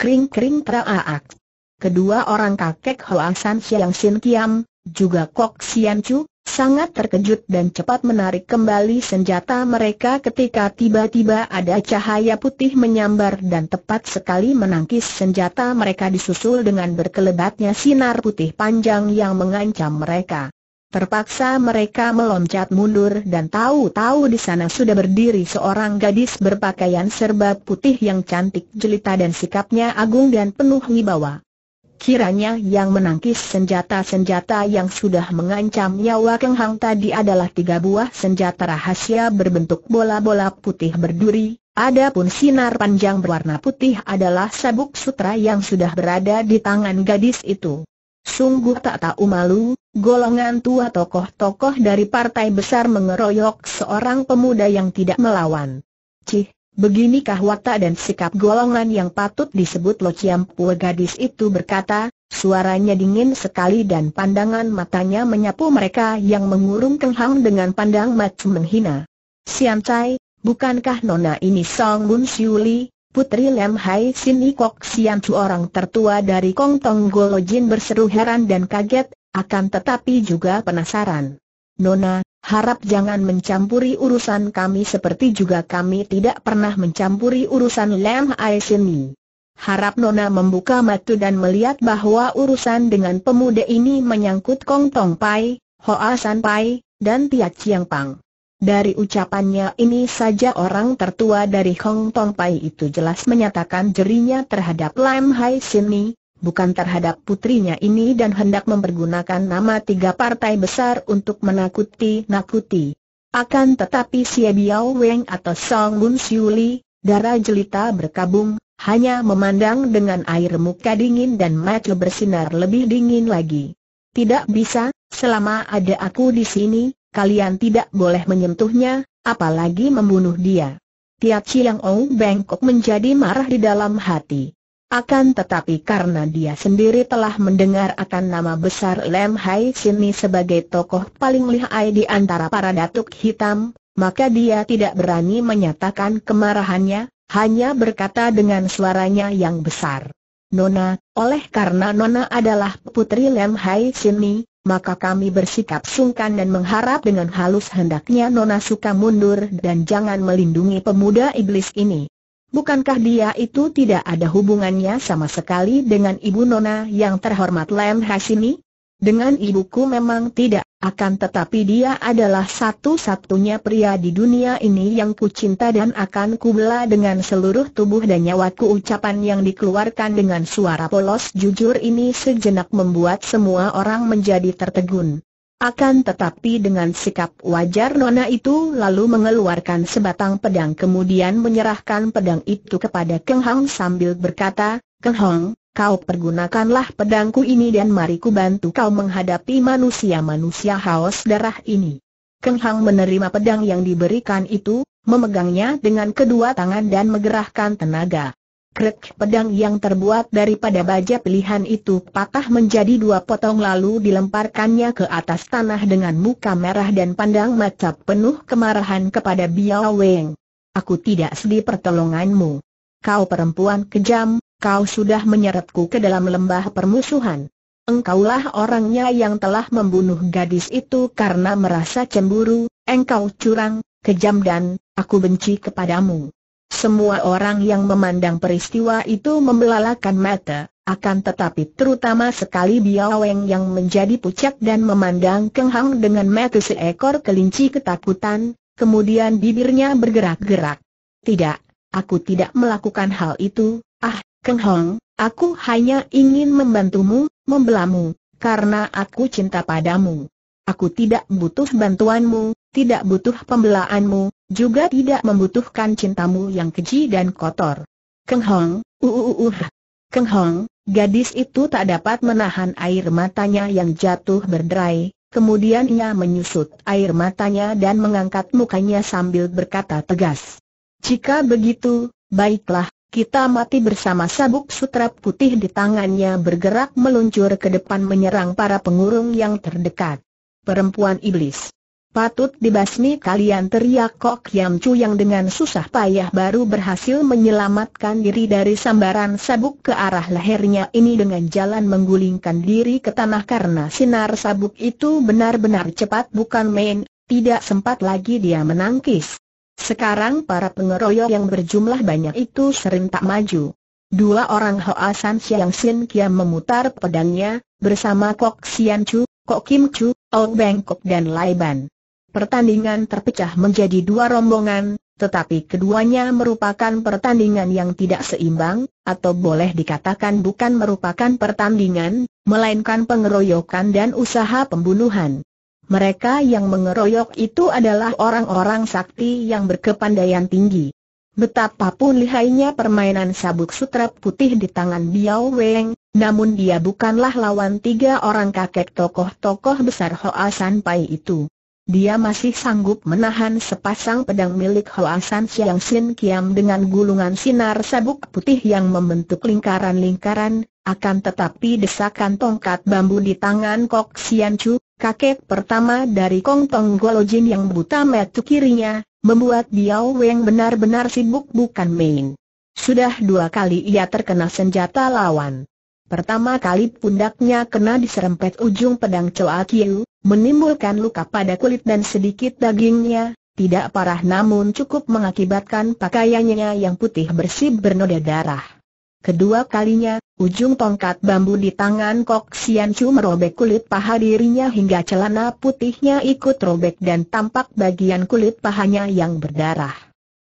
Kring-kring teraak. Kedua orang kakek Hoa San Siang Sin Kiam, juga Kok Sian Chu, sangat terkejut dan cepat menarik kembali senjata mereka ketika tiba-tiba ada cahaya putih menyambar dan tepat sekali menangkis senjata mereka disusul dengan berkelebatnya sinar putih panjang yang mengancam mereka. Terpaksa mereka meloncat mundur dan tahu-tahu di sana sudah berdiri seorang gadis berpakaian serba putih yang cantik jelita dan sikapnya agung dan penuh wibawa. Kiranya yang menangkis senjata-senjata yang sudah mengancam nyawa Keng Hang tadi adalah tiga buah senjata rahasia berbentuk bola-bola putih berduri, Adapun sinar panjang berwarna putih adalah sabuk sutra yang sudah berada di tangan gadis itu. Sungguh tak tahu malu, Golongan tua tokoh-tokoh dari partai besar mengeroyok seorang pemuda yang tidak melawan. Cih, beginikah watak dan sikap golongan yang patut disebut Lo Ciampua gadis itu berkata, suaranya dingin sekali dan pandangan matanya menyapu mereka yang mengurung kenghang dengan pandang macam menghina. Siam bukankah nona ini Song Bun Siuli, Putri Lem Hai Sin Ikok Siam Chu orang tertua dari Kong Tong Jin berseru heran dan kaget akan tetapi juga penasaran. Nona, harap jangan mencampuri urusan kami seperti juga kami tidak pernah mencampuri urusan Lam Ai Harap Nona membuka matu dan melihat bahwa urusan dengan pemuda ini menyangkut Kong Tong Pai, Hoa San Pai, dan Tia Chiang Pang. Dari ucapannya ini saja orang tertua dari Kong Tong Pai itu jelas menyatakan jerinya terhadap Lam Hai Sini, bukan terhadap putrinya ini dan hendak mempergunakan nama tiga partai besar untuk menakuti-nakuti. Akan tetapi Xie Biao Weng atau Song Bun Li, darah jelita berkabung, hanya memandang dengan air muka dingin dan mata bersinar lebih dingin lagi. Tidak bisa, selama ada aku di sini, kalian tidak boleh menyentuhnya, apalagi membunuh dia. Tiap Chiang Ong Bangkok menjadi marah di dalam hati. Akan tetapi karena dia sendiri telah mendengar akan nama besar Lem Hai Sini sebagai tokoh paling lihai di antara para datuk hitam, maka dia tidak berani menyatakan kemarahannya, hanya berkata dengan suaranya yang besar. Nona, oleh karena Nona adalah putri Lem Hai Sini, maka kami bersikap sungkan dan mengharap dengan halus hendaknya Nona suka mundur dan jangan melindungi pemuda iblis ini. Bukankah dia itu tidak ada hubungannya sama sekali dengan ibu Nona yang terhormat Lem Hasini? Dengan ibuku memang tidak, akan tetapi dia adalah satu-satunya pria di dunia ini yang kucinta dan akan kubela dengan seluruh tubuh dan nyawaku ucapan yang dikeluarkan dengan suara polos jujur ini sejenak membuat semua orang menjadi tertegun. Akan tetapi dengan sikap wajar Nona itu lalu mengeluarkan sebatang pedang kemudian menyerahkan pedang itu kepada Keng Hong sambil berkata, Keng Hong, kau pergunakanlah pedangku ini dan mari ku bantu kau menghadapi manusia-manusia haus darah ini. Keng Hong menerima pedang yang diberikan itu, memegangnya dengan kedua tangan dan menggerahkan tenaga. Prek pedang yang terbuat daripada baja pilihan itu patah menjadi dua potong lalu dilemparkannya ke atas tanah dengan muka merah dan pandang mata penuh kemarahan kepada Biao Weng. Aku tidak sedih pertolonganmu. Kau perempuan kejam, kau sudah menyeretku ke dalam lembah permusuhan. Engkaulah orangnya yang telah membunuh gadis itu karena merasa cemburu, engkau curang, kejam dan aku benci kepadamu. Semua orang yang memandang peristiwa itu membelalakan mata, akan tetapi terutama sekali Weng yang menjadi pucat dan memandang Keng Hang dengan mata seekor kelinci ketakutan, kemudian bibirnya bergerak-gerak. Tidak, aku tidak melakukan hal itu, ah, Keng Hong, aku hanya ingin membantumu, membelamu, karena aku cinta padamu. Aku tidak butuh bantuanmu, tidak butuh pembelaanmu, juga tidak membutuhkan cintamu yang keji dan kotor. Keng Hong, uuuh. Uh, uh, uh. Keng Hong, gadis itu tak dapat menahan air matanya yang jatuh berderai, kemudian ia menyusut air matanya dan mengangkat mukanya sambil berkata tegas. Jika begitu, baiklah, kita mati bersama sabuk sutra putih di tangannya bergerak meluncur ke depan menyerang para pengurung yang terdekat. Perempuan Iblis Patut dibasmi kalian teriak Kok Yam Chu yang dengan susah payah baru berhasil menyelamatkan diri dari sambaran sabuk ke arah lehernya ini dengan jalan menggulingkan diri ke tanah karena sinar sabuk itu benar-benar cepat bukan main, tidak sempat lagi dia menangkis. Sekarang para pengeroyok yang berjumlah banyak itu serentak maju. Dua orang Hoa San Siang Sin Kiam memutar pedangnya, bersama Kok Sian Chu, Kok Kim Chu, Ong Bengkok dan Lai Ban. Pertandingan terpecah menjadi dua rombongan, tetapi keduanya merupakan pertandingan yang tidak seimbang, atau boleh dikatakan bukan merupakan pertandingan, melainkan pengeroyokan dan usaha pembunuhan. Mereka yang mengeroyok itu adalah orang-orang sakti yang berkepandaian tinggi. Betapapun lihainya permainan sabuk sutra putih di tangan Biao Weng, namun dia bukanlah lawan tiga orang kakek tokoh-tokoh besar Hoa San Pai itu. Dia masih sanggup menahan sepasang pedang milik Hoasan Siang Sin Kiam dengan gulungan sinar sabuk putih yang membentuk lingkaran-lingkaran, akan tetapi desakan tongkat bambu di tangan Kok Sian Chu, kakek pertama dari Kong Tong Golojin yang buta metu kirinya, membuat Biao Weng benar-benar sibuk bukan main. Sudah dua kali ia terkena senjata lawan. Pertama kali pundaknya kena diserempet ujung pedang Choa Kiu, menimbulkan luka pada kulit dan sedikit dagingnya, tidak parah namun cukup mengakibatkan pakaiannya yang putih bersih bernoda darah. Kedua kalinya, ujung tongkat bambu di tangan Kok Sian Chu merobek kulit paha dirinya hingga celana putihnya ikut robek dan tampak bagian kulit pahanya yang berdarah.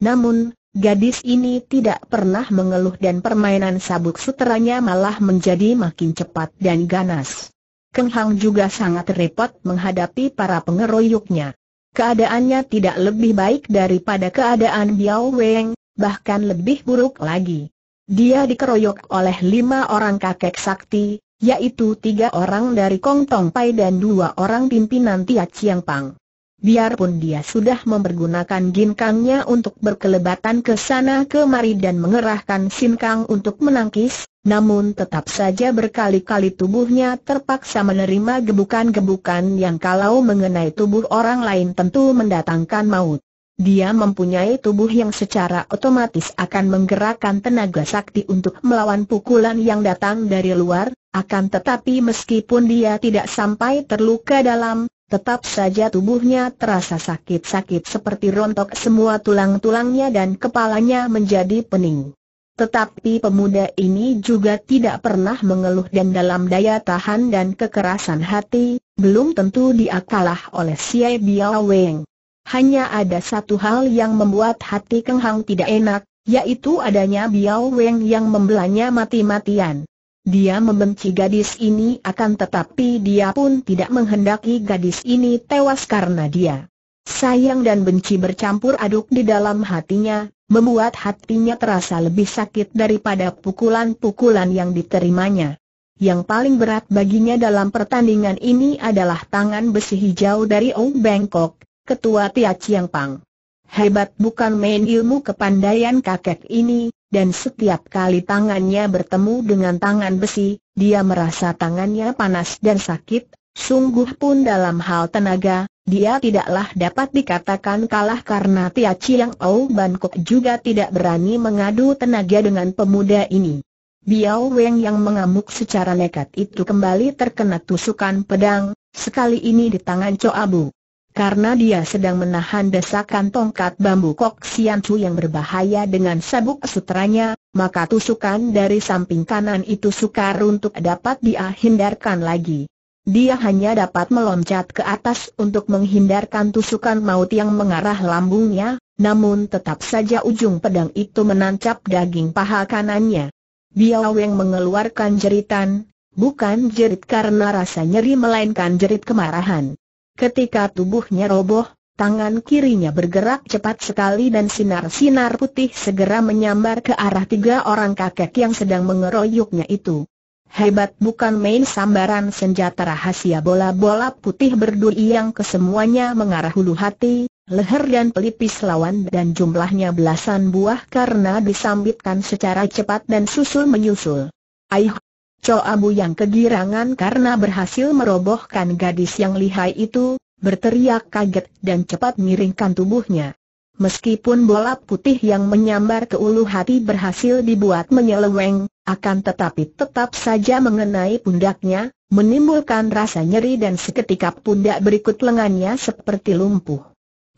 Namun, Gadis ini tidak pernah mengeluh dan permainan sabuk suteranya malah menjadi makin cepat dan ganas. Keng Hang juga sangat repot menghadapi para pengeroyoknya. Keadaannya tidak lebih baik daripada keadaan Biao Weng, bahkan lebih buruk lagi. Dia dikeroyok oleh lima orang kakek sakti, yaitu tiga orang dari Kong Tong Pai dan dua orang pimpinan Tia Chiang Pang. Biarpun dia sudah mempergunakan ginkangnya untuk berkelebatan ke sana kemari dan mengerahkan sinkang untuk menangkis, namun tetap saja berkali-kali tubuhnya terpaksa menerima gebukan-gebukan yang kalau mengenai tubuh orang lain tentu mendatangkan maut. Dia mempunyai tubuh yang secara otomatis akan menggerakkan tenaga sakti untuk melawan pukulan yang datang dari luar, akan tetapi meskipun dia tidak sampai terluka dalam, Tetap saja tubuhnya terasa sakit-sakit seperti rontok semua tulang-tulangnya dan kepalanya menjadi pening. Tetapi pemuda ini juga tidak pernah mengeluh dan dalam daya tahan dan kekerasan hati, belum tentu dia kalah oleh Si Biao Weng. Hanya ada satu hal yang membuat hati Keng Hang tidak enak, yaitu adanya Biao Weng yang membelanya mati-matian. Dia membenci gadis ini akan tetapi dia pun tidak menghendaki gadis ini tewas karena dia. Sayang dan benci bercampur aduk di dalam hatinya, membuat hatinya terasa lebih sakit daripada pukulan-pukulan yang diterimanya. Yang paling berat baginya dalam pertandingan ini adalah tangan besi hijau dari Ong Bangkok, ketua Tia Chiang Pang. Hebat bukan main ilmu kepandaian kakek ini, dan setiap kali tangannya bertemu dengan tangan besi, dia merasa tangannya panas dan sakit, sungguh pun dalam hal tenaga, dia tidaklah dapat dikatakan kalah karena Tia Chiang Ou Bangkok juga tidak berani mengadu tenaga dengan pemuda ini. Biao Weng yang mengamuk secara nekat itu kembali terkena tusukan pedang, sekali ini di tangan abu. Karena dia sedang menahan desakan tongkat bambu kok Sian Chu yang berbahaya dengan sabuk sutranya, maka tusukan dari samping kanan itu sukar untuk dapat dia hindarkan lagi. Dia hanya dapat meloncat ke atas untuk menghindarkan tusukan maut yang mengarah lambungnya, namun tetap saja ujung pedang itu menancap daging paha kanannya. Biao yang mengeluarkan jeritan, bukan jerit karena rasa nyeri melainkan jerit kemarahan. Ketika tubuhnya roboh, tangan kirinya bergerak cepat sekali dan sinar-sinar putih segera menyambar ke arah tiga orang kakek yang sedang mengeroyoknya itu. Hebat bukan main sambaran senjata rahasia bola-bola putih berduri yang kesemuanya mengarah hulu hati, leher dan pelipis lawan dan jumlahnya belasan buah karena disambitkan secara cepat dan susul menyusul. Aih, Cho Abu yang kegirangan karena berhasil merobohkan gadis yang lihai itu, berteriak kaget dan cepat miringkan tubuhnya. Meskipun bola putih yang menyambar ke ulu hati berhasil dibuat menyeleweng, akan tetapi tetap saja mengenai pundaknya, menimbulkan rasa nyeri dan seketika pundak berikut lengannya seperti lumpuh.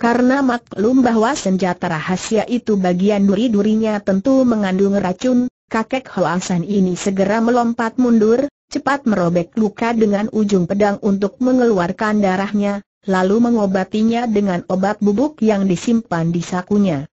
Karena maklum bahwa senjata rahasia itu bagian duri-durinya tentu mengandung racun, kakek Hoasan ini segera melompat mundur, cepat merobek luka dengan ujung pedang untuk mengeluarkan darahnya, lalu mengobatinya dengan obat bubuk yang disimpan di sakunya.